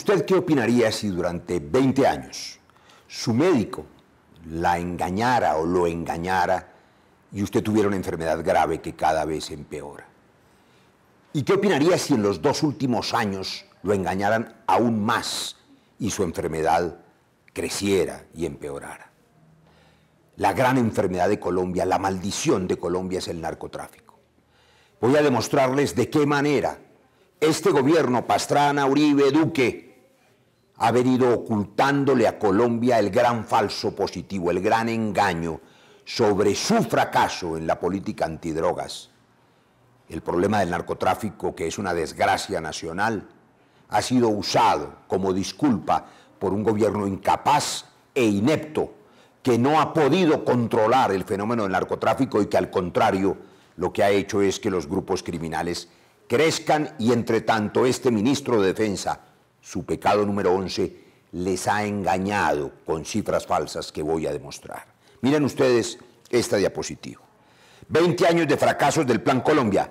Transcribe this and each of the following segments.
¿Usted qué opinaría si durante 20 años su médico la engañara o lo engañara y usted tuviera una enfermedad grave que cada vez empeora? ¿Y qué opinaría si en los dos últimos años lo engañaran aún más y su enfermedad creciera y empeorara? La gran enfermedad de Colombia, la maldición de Colombia es el narcotráfico. Voy a demostrarles de qué manera este gobierno, Pastrana, Uribe, Duque, ha venido ocultándole a Colombia el gran falso positivo, el gran engaño sobre su fracaso en la política antidrogas. El problema del narcotráfico, que es una desgracia nacional, ha sido usado como disculpa por un gobierno incapaz e inepto que no ha podido controlar el fenómeno del narcotráfico y que al contrario lo que ha hecho es que los grupos criminales crezcan y entre tanto este ministro de Defensa su pecado número 11, les ha engañado con cifras falsas que voy a demostrar. Miren ustedes esta diapositiva. 20 años de fracasos del Plan Colombia.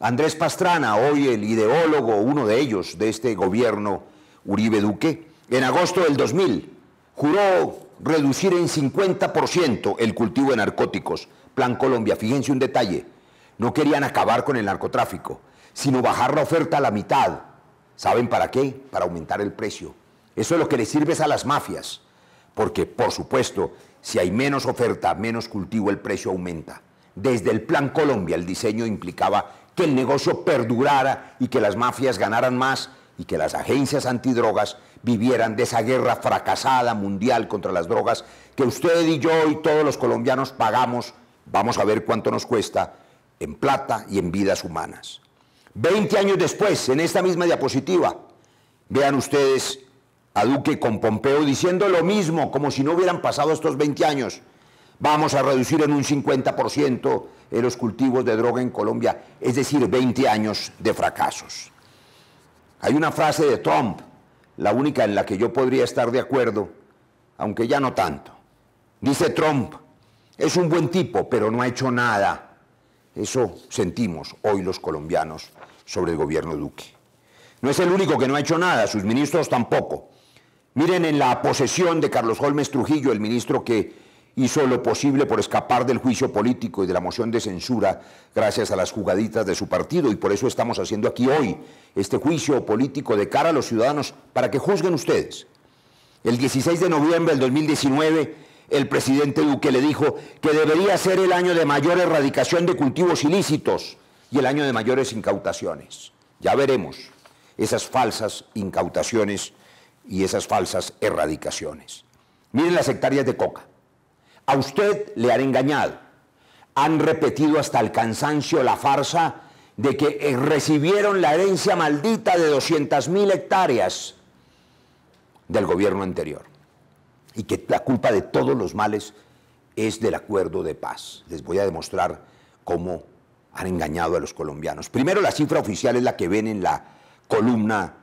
Andrés Pastrana, hoy el ideólogo, uno de ellos de este gobierno Uribe Duque, en agosto del 2000 juró reducir en 50% el cultivo de narcóticos. Plan Colombia, fíjense un detalle, no querían acabar con el narcotráfico, sino bajar la oferta a la mitad ¿Saben para qué? Para aumentar el precio. Eso es lo que les sirve a las mafias. Porque, por supuesto, si hay menos oferta, menos cultivo, el precio aumenta. Desde el Plan Colombia, el diseño implicaba que el negocio perdurara y que las mafias ganaran más y que las agencias antidrogas vivieran de esa guerra fracasada mundial contra las drogas que usted y yo y todos los colombianos pagamos, vamos a ver cuánto nos cuesta, en plata y en vidas humanas. Veinte años después, en esta misma diapositiva, vean ustedes a Duque con Pompeo diciendo lo mismo, como si no hubieran pasado estos 20 años. Vamos a reducir en un 50% los cultivos de droga en Colombia, es decir, 20 años de fracasos. Hay una frase de Trump, la única en la que yo podría estar de acuerdo, aunque ya no tanto. Dice Trump, es un buen tipo, pero no ha hecho nada. Eso sentimos hoy los colombianos sobre el gobierno Duque. No es el único que no ha hecho nada, sus ministros tampoco. Miren en la posesión de Carlos Holmes Trujillo, el ministro que hizo lo posible por escapar del juicio político y de la moción de censura gracias a las jugaditas de su partido. Y por eso estamos haciendo aquí hoy este juicio político de cara a los ciudadanos para que juzguen ustedes. El 16 de noviembre del 2019 el presidente Duque le dijo que debería ser el año de mayor erradicación de cultivos ilícitos y el año de mayores incautaciones. Ya veremos esas falsas incautaciones y esas falsas erradicaciones. Miren las hectáreas de coca. A usted le han engañado. Han repetido hasta el cansancio la farsa de que eh, recibieron la herencia maldita de 200.000 hectáreas del gobierno anterior y que la culpa de todos los males es del acuerdo de paz. Les voy a demostrar cómo han engañado a los colombianos. Primero, la cifra oficial es la que ven en la columna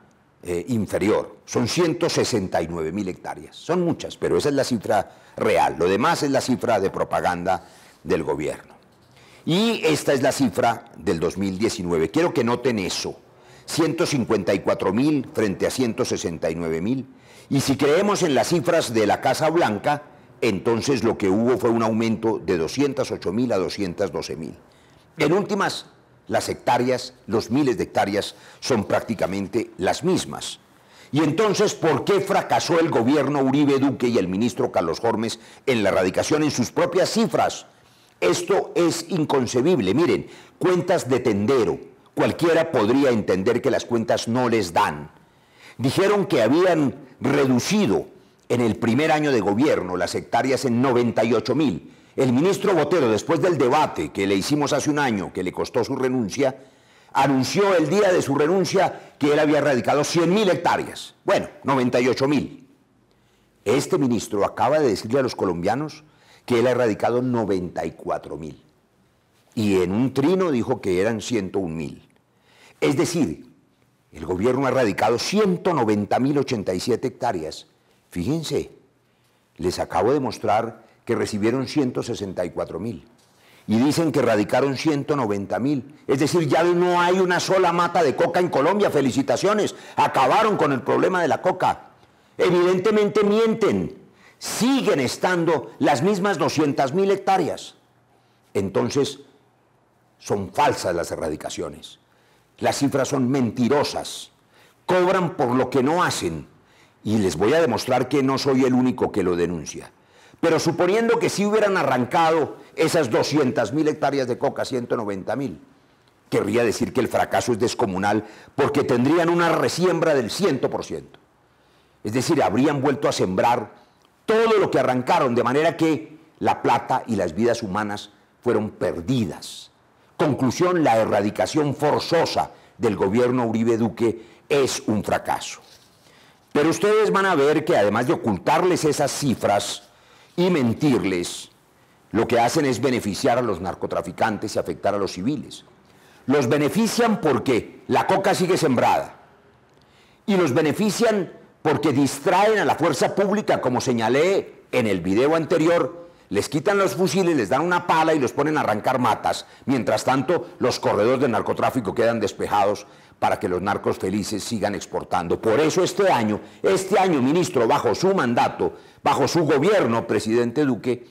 eh, inferior. Son 169 mil hectáreas. Son muchas, pero esa es la cifra real. Lo demás es la cifra de propaganda del gobierno. Y esta es la cifra del 2019. Quiero que noten eso. 154 mil frente a 169 mil. Y si creemos en las cifras de la Casa Blanca, entonces lo que hubo fue un aumento de 208 mil a 212 mil. En últimas, las hectáreas, los miles de hectáreas, son prácticamente las mismas. Y entonces, ¿por qué fracasó el gobierno Uribe Duque y el ministro Carlos Jormes en la erradicación en sus propias cifras? Esto es inconcebible. Miren, cuentas de tendero. Cualquiera podría entender que las cuentas no les dan. Dijeron que habían reducido en el primer año de gobierno las hectáreas en 98 mil el ministro Botero, después del debate que le hicimos hace un año, que le costó su renuncia, anunció el día de su renuncia que él había erradicado 100.000 hectáreas. Bueno, 98.000. Este ministro acaba de decirle a los colombianos que él ha erradicado 94.000. Y en un trino dijo que eran 101.000. Es decir, el gobierno ha erradicado 190.087 hectáreas. Fíjense, les acabo de mostrar que recibieron 164 mil. Y dicen que erradicaron 190 mil. Es decir, ya no hay una sola mata de coca en Colombia. Felicitaciones. Acabaron con el problema de la coca. Evidentemente mienten. Siguen estando las mismas 200 mil hectáreas. Entonces, son falsas las erradicaciones. Las cifras son mentirosas. Cobran por lo que no hacen. Y les voy a demostrar que no soy el único que lo denuncia. Pero suponiendo que sí hubieran arrancado esas 200 mil hectáreas de coca, 190.000, mil, querría decir que el fracaso es descomunal porque tendrían una resiembra del 100%. Es decir, habrían vuelto a sembrar todo lo que arrancaron, de manera que la plata y las vidas humanas fueron perdidas. Conclusión, la erradicación forzosa del gobierno Uribe Duque es un fracaso. Pero ustedes van a ver que además de ocultarles esas cifras, y mentirles, lo que hacen es beneficiar a los narcotraficantes y afectar a los civiles. Los benefician porque la coca sigue sembrada y los benefician porque distraen a la fuerza pública, como señalé en el video anterior, les quitan los fusiles, les dan una pala y los ponen a arrancar matas. Mientras tanto, los corredores de narcotráfico quedan despejados para que los narcos felices sigan exportando. Por eso este año, este año, ministro, bajo su mandato, bajo su gobierno, presidente Duque,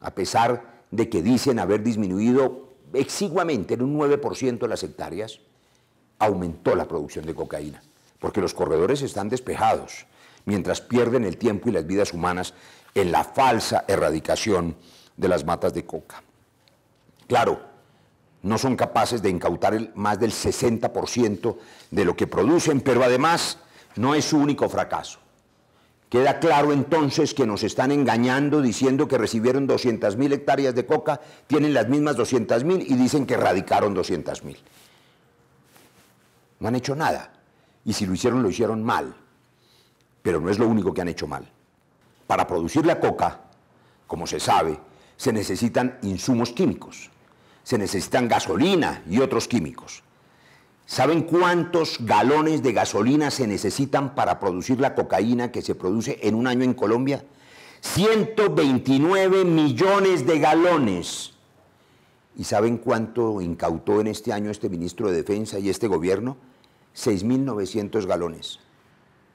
a pesar de que dicen haber disminuido exiguamente en un 9% las hectáreas, aumentó la producción de cocaína, porque los corredores están despejados, mientras pierden el tiempo y las vidas humanas en la falsa erradicación de las matas de coca. Claro, no son capaces de incautar más del 60% de lo que producen, pero además no es su único fracaso. Queda claro entonces que nos están engañando diciendo que recibieron 200.000 hectáreas de coca, tienen las mismas 200.000 y dicen que erradicaron 200.000. No han hecho nada. Y si lo hicieron, lo hicieron mal. Pero no es lo único que han hecho mal. Para producir la coca, como se sabe, se necesitan insumos químicos se necesitan gasolina y otros químicos. ¿Saben cuántos galones de gasolina se necesitan para producir la cocaína que se produce en un año en Colombia? 129 millones de galones. ¿Y saben cuánto incautó en este año este ministro de Defensa y este gobierno? 6.900 galones.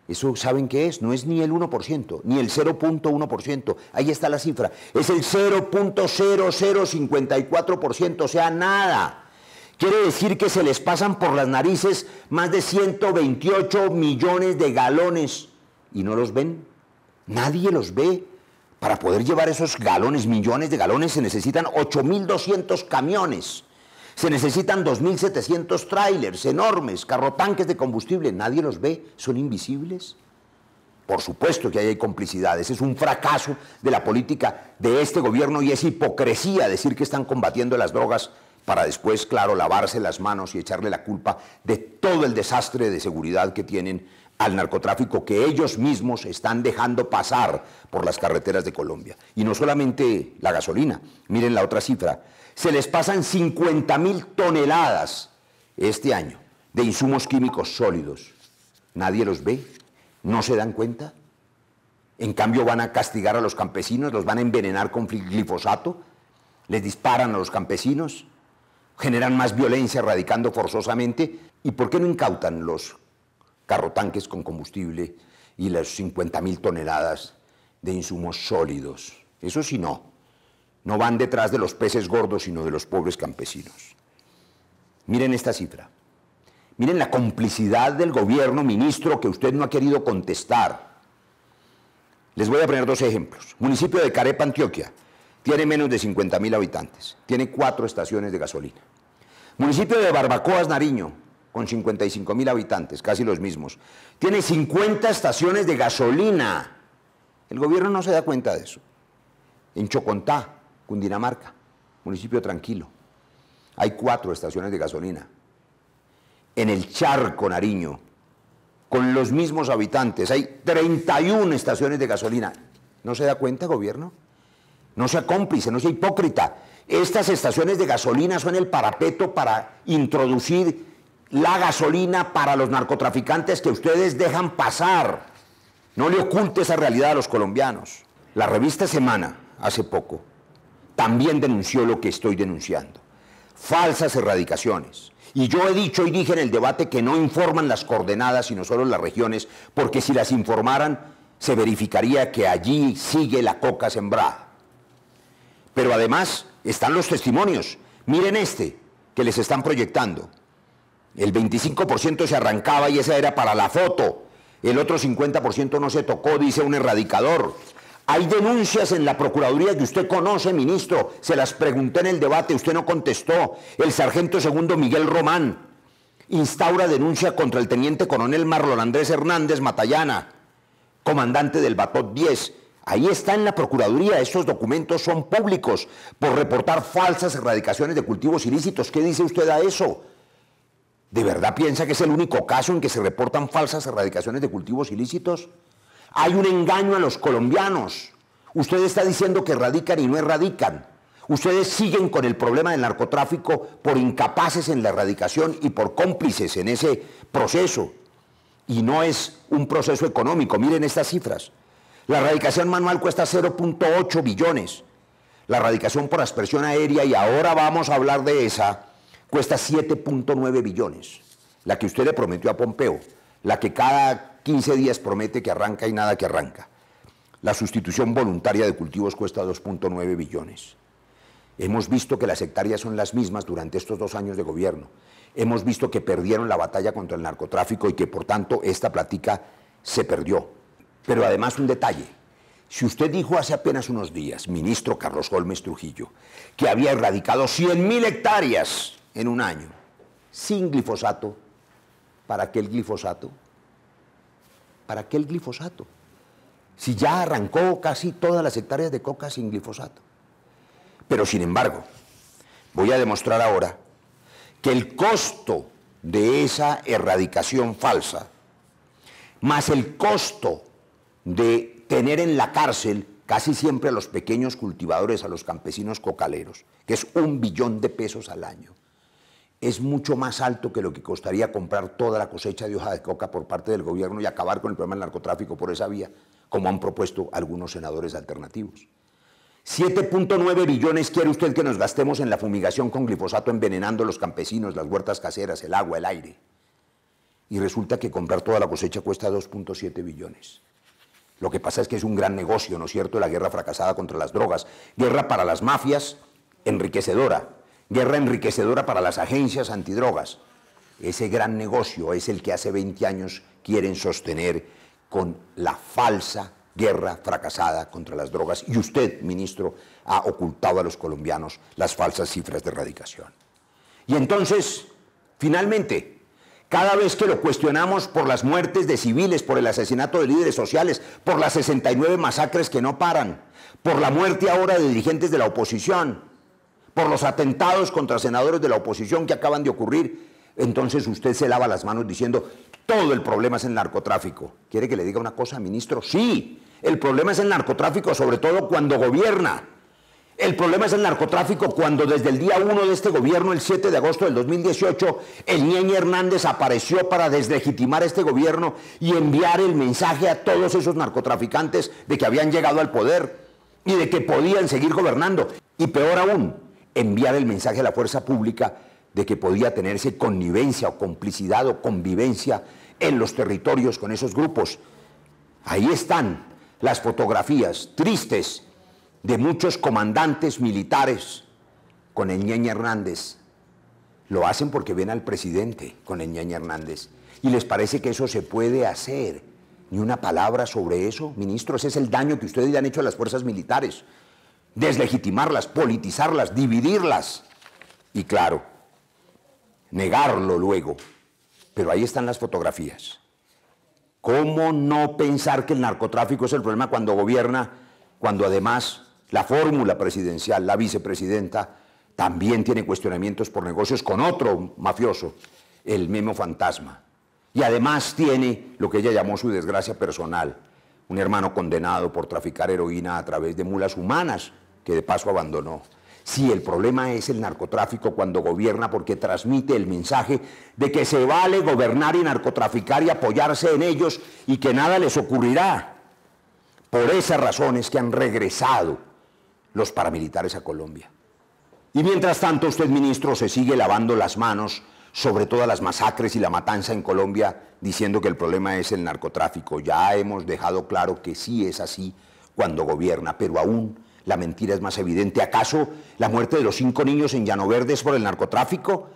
Eso saben qué es, no es ni el 1%, ni el 0.1%. Ahí está la cifra. Es el 0.0054%, o sea, nada. Quiere decir que se les pasan por las narices más de 128 millones de galones y no los ven. Nadie los ve. Para poder llevar esos galones, millones de galones, se necesitan 8.200 camiones. Se necesitan 2.700 trailers enormes, carrotanques de combustible. Nadie los ve, son invisibles. Por supuesto que hay complicidades. Es un fracaso de la política de este gobierno y es hipocresía decir que están combatiendo las drogas para después, claro, lavarse las manos y echarle la culpa de todo el desastre de seguridad que tienen al narcotráfico que ellos mismos están dejando pasar por las carreteras de Colombia. Y no solamente la gasolina, miren la otra cifra, se les pasan 50.000 mil toneladas este año de insumos químicos sólidos. Nadie los ve, no se dan cuenta. En cambio van a castigar a los campesinos, los van a envenenar con glifosato, les disparan a los campesinos, generan más violencia erradicando forzosamente. ¿Y por qué no incautan los carrotanques con combustible y las 50.000 mil toneladas de insumos sólidos? Eso sí no. No van detrás de los peces gordos, sino de los pobres campesinos. Miren esta cifra. Miren la complicidad del gobierno, ministro, que usted no ha querido contestar. Les voy a poner dos ejemplos. Municipio de Carepa, Antioquia, tiene menos de 50 mil habitantes, tiene cuatro estaciones de gasolina. Municipio de Barbacoas, Nariño, con 55 mil habitantes, casi los mismos, tiene 50 estaciones de gasolina. El gobierno no se da cuenta de eso. En Chocontá, Cundinamarca, municipio tranquilo. Hay cuatro estaciones de gasolina. En el Charco, Nariño, con los mismos habitantes, hay 31 estaciones de gasolina. ¿No se da cuenta, gobierno? No sea cómplice, no sea hipócrita. Estas estaciones de gasolina son el parapeto para introducir la gasolina para los narcotraficantes que ustedes dejan pasar. No le oculte esa realidad a los colombianos. La revista Semana, hace poco, también denunció lo que estoy denunciando. Falsas erradicaciones. Y yo he dicho y dije en el debate que no informan las coordenadas, sino solo las regiones, porque si las informaran, se verificaría que allí sigue la coca sembrada. Pero además están los testimonios. Miren este que les están proyectando. El 25% se arrancaba y esa era para la foto. El otro 50% no se tocó, dice un erradicador. Hay denuncias en la Procuraduría que usted conoce, ministro. Se las pregunté en el debate, usted no contestó. El sargento segundo Miguel Román instaura denuncia contra el teniente coronel Marlon Andrés Hernández Matallana, comandante del Batot 10. Ahí está en la Procuraduría, estos documentos son públicos por reportar falsas erradicaciones de cultivos ilícitos. ¿Qué dice usted a eso? ¿De verdad piensa que es el único caso en que se reportan falsas erradicaciones de cultivos ilícitos? Hay un engaño a los colombianos. Usted está diciendo que radican y no erradican. Ustedes siguen con el problema del narcotráfico por incapaces en la erradicación y por cómplices en ese proceso. Y no es un proceso económico. Miren estas cifras. La erradicación manual cuesta 0.8 billones. La erradicación por aspersión aérea, y ahora vamos a hablar de esa, cuesta 7.9 billones. La que usted le prometió a Pompeo. La que cada 15 días promete que arranca y nada que arranca. La sustitución voluntaria de cultivos cuesta 2.9 billones. Hemos visto que las hectáreas son las mismas durante estos dos años de gobierno. Hemos visto que perdieron la batalla contra el narcotráfico y que por tanto esta plática se perdió. Pero además un detalle. Si usted dijo hace apenas unos días, ministro Carlos Holmes Trujillo, que había erradicado 100.000 hectáreas en un año sin glifosato, ¿para qué el glifosato? ¿Para qué el glifosato? Si ya arrancó casi todas las hectáreas de coca sin glifosato. Pero sin embargo, voy a demostrar ahora que el costo de esa erradicación falsa, más el costo de tener en la cárcel casi siempre a los pequeños cultivadores, a los campesinos cocaleros, que es un billón de pesos al año, es mucho más alto que lo que costaría comprar toda la cosecha de hoja de coca por parte del gobierno y acabar con el problema del narcotráfico por esa vía, como han propuesto algunos senadores alternativos. 7.9 billones quiere usted que nos gastemos en la fumigación con glifosato envenenando los campesinos, las huertas caseras, el agua, el aire. Y resulta que comprar toda la cosecha cuesta 2.7 billones. Lo que pasa es que es un gran negocio, ¿no es cierto?, la guerra fracasada contra las drogas, guerra para las mafias, enriquecedora, Guerra enriquecedora para las agencias antidrogas. Ese gran negocio es el que hace 20 años quieren sostener con la falsa guerra fracasada contra las drogas y usted, ministro, ha ocultado a los colombianos las falsas cifras de erradicación. Y entonces, finalmente, cada vez que lo cuestionamos por las muertes de civiles, por el asesinato de líderes sociales, por las 69 masacres que no paran, por la muerte ahora de dirigentes de la oposición, por los atentados contra senadores de la oposición que acaban de ocurrir, entonces usted se lava las manos diciendo, todo el problema es el narcotráfico. ¿Quiere que le diga una cosa, ministro? Sí, el problema es el narcotráfico, sobre todo cuando gobierna. El problema es el narcotráfico cuando desde el día 1 de este gobierno, el 7 de agosto del 2018, el Ñeñe Hernández apareció para deslegitimar este gobierno y enviar el mensaje a todos esos narcotraficantes de que habían llegado al poder y de que podían seguir gobernando. Y peor aún, enviar el mensaje a la fuerza pública de que podía tenerse connivencia o complicidad o convivencia en los territorios con esos grupos. Ahí están las fotografías tristes de muchos comandantes militares con el Hernández. Lo hacen porque ven al presidente con el Hernández y les parece que eso se puede hacer. Ni una palabra sobre eso, ministro, ese es el daño que ustedes le han hecho a las fuerzas militares deslegitimarlas, politizarlas, dividirlas y claro, negarlo luego. Pero ahí están las fotografías. ¿Cómo no pensar que el narcotráfico es el problema cuando gobierna, cuando además la fórmula presidencial, la vicepresidenta, también tiene cuestionamientos por negocios con otro mafioso, el Memo Fantasma? Y además tiene lo que ella llamó su desgracia personal, un hermano condenado por traficar heroína a través de mulas humanas que de paso abandonó. Sí, el problema es el narcotráfico cuando gobierna porque transmite el mensaje de que se vale gobernar y narcotraficar y apoyarse en ellos y que nada les ocurrirá. Por esas razones que han regresado los paramilitares a Colombia. Y mientras tanto usted, ministro, se sigue lavando las manos sobre todas las masacres y la matanza en Colombia diciendo que el problema es el narcotráfico. Ya hemos dejado claro que sí es así cuando gobierna, pero aún la mentira es más evidente. ¿Acaso la muerte de los cinco niños en Llano por el narcotráfico?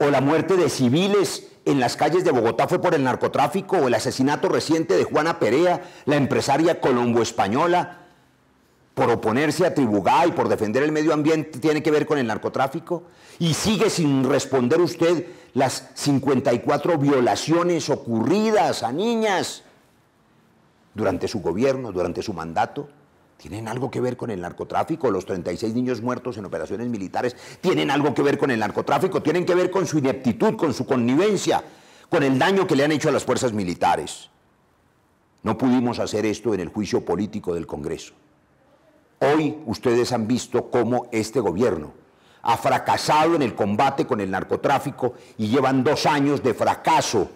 ¿O la muerte de civiles en las calles de Bogotá fue por el narcotráfico? ¿O el asesinato reciente de Juana Perea, la empresaria colombo-española? por oponerse a Tribugá y por defender el medio ambiente tiene que ver con el narcotráfico? ¿Y sigue sin responder usted las 54 violaciones ocurridas a niñas durante su gobierno, durante su mandato? ¿Tienen algo que ver con el narcotráfico? ¿Los 36 niños muertos en operaciones militares tienen algo que ver con el narcotráfico? ¿Tienen que ver con su ineptitud, con su connivencia, con el daño que le han hecho a las fuerzas militares? No pudimos hacer esto en el juicio político del Congreso. Hoy ustedes han visto cómo este gobierno ha fracasado en el combate con el narcotráfico y llevan dos años de fracaso.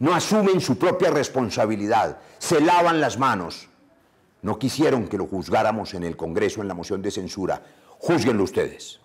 No asumen su propia responsabilidad, se lavan las manos. No quisieron que lo juzgáramos en el Congreso en la moción de censura. Júzguenlo ustedes.